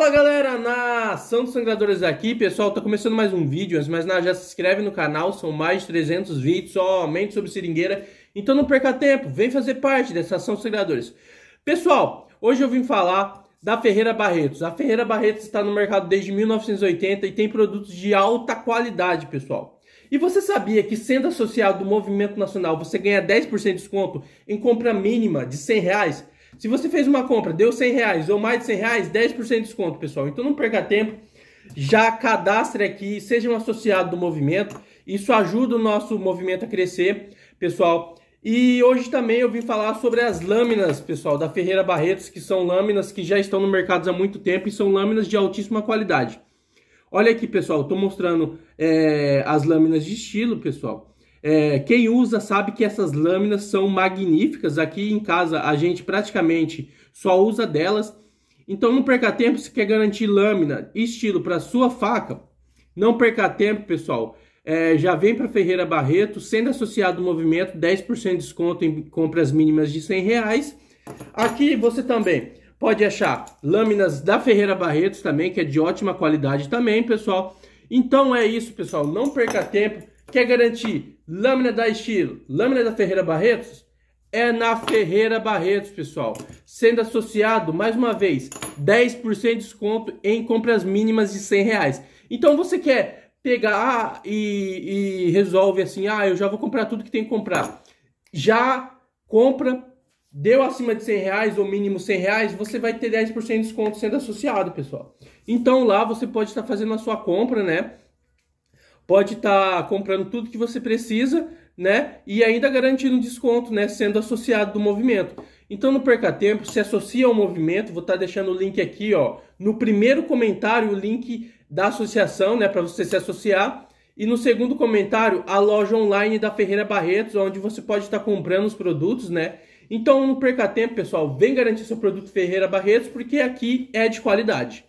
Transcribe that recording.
Fala galera, nação dos sangradores aqui, pessoal, tá começando mais um vídeo, mas mais já se inscreve no canal, são mais de 300 vídeos somente sobre seringueira, então não perca tempo, vem fazer parte dessa ação dos sangradores. Pessoal, hoje eu vim falar da Ferreira Barretos, a Ferreira Barretos está no mercado desde 1980 e tem produtos de alta qualidade, pessoal. E você sabia que sendo associado do Movimento Nacional, você ganha 10% de desconto em compra mínima de 100 reais? Se você fez uma compra, deu 100 reais ou mais de 100 reais, 10% de desconto, pessoal. Então não perca tempo, já cadastre aqui, seja um associado do movimento. Isso ajuda o nosso movimento a crescer, pessoal. E hoje também eu vim falar sobre as lâminas, pessoal, da Ferreira Barretos, que são lâminas que já estão no mercado há muito tempo e são lâminas de altíssima qualidade. Olha aqui, pessoal, estou mostrando é, as lâminas de estilo, pessoal. É, quem usa sabe que essas lâminas são magníficas. Aqui em casa a gente praticamente só usa delas. Então não perca tempo se quer garantir lâmina e estilo para sua faca. Não perca tempo, pessoal. É, já vem para Ferreira Barreto, sendo associado ao movimento, 10% de desconto em compras mínimas de 100 reais. Aqui você também pode achar lâminas da Ferreira Barreto também, que é de ótima qualidade também, pessoal. Então é isso, pessoal. Não perca tempo. Quer garantir Lâmina da Estilo, Lâmina da Ferreira Barretos, é na Ferreira Barretos, pessoal. Sendo associado, mais uma vez, 10% de desconto em compras mínimas de 100 reais. Então você quer pegar e, e resolve assim, ah, eu já vou comprar tudo que tem que comprar. Já compra, deu acima de 100 reais ou mínimo 100 reais, você vai ter 10% de desconto sendo associado, pessoal. Então lá você pode estar fazendo a sua compra, né? pode estar tá comprando tudo que você precisa, né? E ainda garantindo desconto, né? Sendo associado do movimento. Então não perca tempo, se associa ao movimento, vou estar tá deixando o link aqui, ó, no primeiro comentário o link da associação, né, para você se associar. E no segundo comentário, a loja online da Ferreira Barretos, onde você pode estar tá comprando os produtos, né? Então não perca tempo, pessoal, vem garantir seu produto Ferreira Barretos, porque aqui é de qualidade.